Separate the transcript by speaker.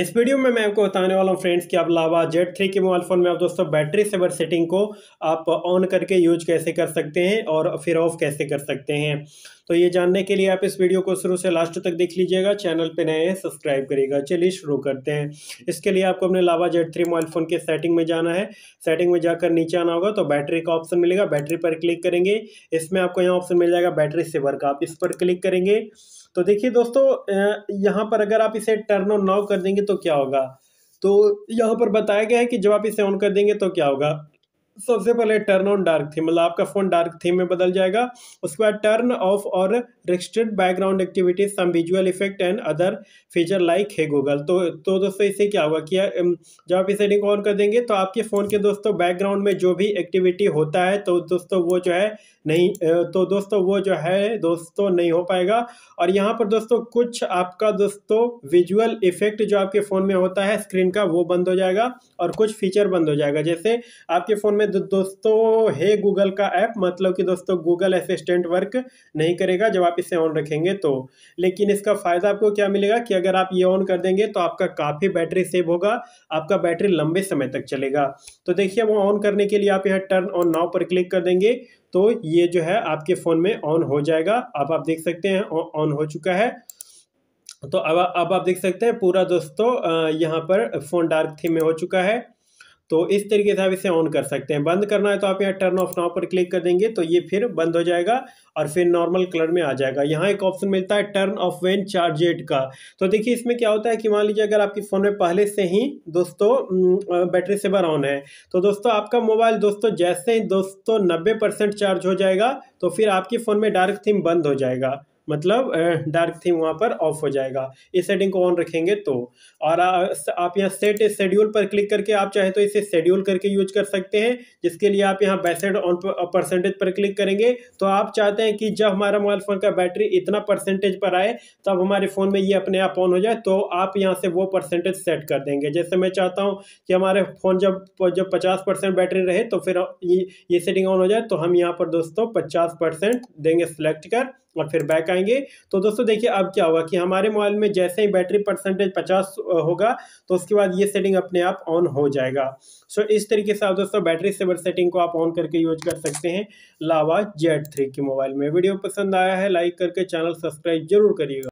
Speaker 1: इस वीडियो में मैं आपको बताने वाला हूँ फ्रेंड्स कि आप लावा जेड थ्री के मोबाइल फ़ोन में आप दोस्तों बैटरी सेवर सेटिंग को आप ऑन करके यूज कैसे कर सकते हैं और फिर ऑफ कैसे कर सकते हैं तो ये जानने के लिए आप इस वीडियो को शुरू से लास्ट तक देख लीजिएगा चैनल पे नए हैं सब्सक्राइब करिएगा चलिए शुरू करते हैं इसके लिए आपको अपने Lava Z three mobile phone के सेटिंग में जाना है सेटिंग में जाकर नीचे आना होगा तो बैटरी का ऑप्शन मिलेगा बैटरी पर क्लिक करेंगे इसमें आपको यहाँ ऑप्शन मिल जाएगा बैटरी सेवर का आप इस पर क्लिक करेंगे तो देखिए दोस्तों यहाँ पर अगर आप इसे टर्न ऑन नाव कर देंगे तो तो क्या होगा तो यहाँ पर बताया गया है कि जब आप इसे ऑन कर देंगे तो क्या होगा सबसे पहले टर्न ऑन डार्क थीम मतलब आपका फ़ोन डार्क थीम में बदल जाएगा उसके बाद टर्न ऑफ और restrict background activities some visual effect and other feature like है गूगल तो तो दोस्तों इससे क्या होगा कि जब आप इसे सेटिंग ऑन कर देंगे तो आपके फ़ोन के दोस्तों बैकग्राउंड में जो भी एक्टिविटी होता है तो दोस्तों वो जो है नहीं तो दोस्तों वो जो है दोस्तों नहीं हो पाएगा और यहाँ पर दोस्तों कुछ आपका दोस्तों विजुअल इफेक्ट जो आपके फ़ोन में होता है स्क्रीन का वो बंद हो जाएगा और कुछ फीचर बंद हो जाएगा जैसे आपके फ़ोन में दोस्तों हे गूगल का ऐप मतलब कि दोस्तों गूगल असिस्टेंट वर्क नहीं करेगा जब आप इसे ऑन रखेंगे तो लेकिन इसका फ़ायदा आपको क्या मिलेगा कि अगर आप ये ऑन कर देंगे तो आपका काफ़ी बैटरी सेव होगा आपका बैटरी लंबे समय तक चलेगा तो देखिए वो ऑन करने के लिए आप यहाँ टर्न ऑन नाव पर क्लिक कर देंगे तो ये जो है आपके फ़ोन में ऑन हो जाएगा आप, आप देख सकते हैं ऑन हो चुका है तो अब अब आप देख सकते हैं पूरा दोस्तों यहाँ पर फ़ोन डार्क थीम में हो चुका है तो इस तरीके से आप इसे ऑन कर सकते हैं बंद करना है तो आप यहाँ टर्न ऑफ नाव पर क्लिक कर देंगे तो ये फिर बंद हो जाएगा और फिर नॉर्मल कलर में आ जाएगा यहाँ एक ऑप्शन मिलता है टर्न ऑफ वेन चार्जेट का तो देखिए इसमें क्या होता है कि मान लीजिए अगर आपके फ़ोन में पहले से ही दोस्तों बैटरी सेवर ऑन है तो दोस्तों आपका मोबाइल दोस्तों जैसे ही दोस्तों नब्बे चार्ज हो जाएगा तो फिर आपके फ़ोन में डार्क थीम बंद हो जाएगा मतलब डार्क थीम वहाँ पर ऑफ हो जाएगा इस सेटिंग को ऑन रखेंगे तो और आप यहाँ सेट शेड्यूल पर क्लिक करके आप चाहे तो इसे शेड्यूल करके यूज कर सकते हैं जिसके लिए आप यहाँ बैसेड ऑन परसेंटेज पर क्लिक करेंगे तो आप चाहते हैं कि जब हमारा मोबाइल फ़ोन का बैटरी इतना परसेंटेज पर आए तब हमारे फ़ोन में ये अपने आप ऑन हो जाए तो आप यहाँ से वो परसेंटेज सेट कर देंगे जैसे मैं चाहता हूँ कि हमारे फ़ोन जब जब पचास परसेंट बैटरी रहे तो फिर ये सेटिंग ऑन हो जाए तो हम यहाँ पर दोस्तों पचास परसेंट देंगे सेलेक्ट कर और फिर बैक आएंगे तो दोस्तों देखिए अब क्या होगा कि हमारे मोबाइल में जैसे ही बैटरी परसेंटेज पचास होगा तो उसके बाद ये सेटिंग अपने आप ऑन हो जाएगा सो इस तरीके से आप दोस्तों बैटरी सेवर सेटिंग को आप ऑन करके यूज कर सकते हैं लावा जेड थ्री के मोबाइल में वीडियो पसंद आया है लाइक करके चैनल सब्सक्राइब जरूर करिएगा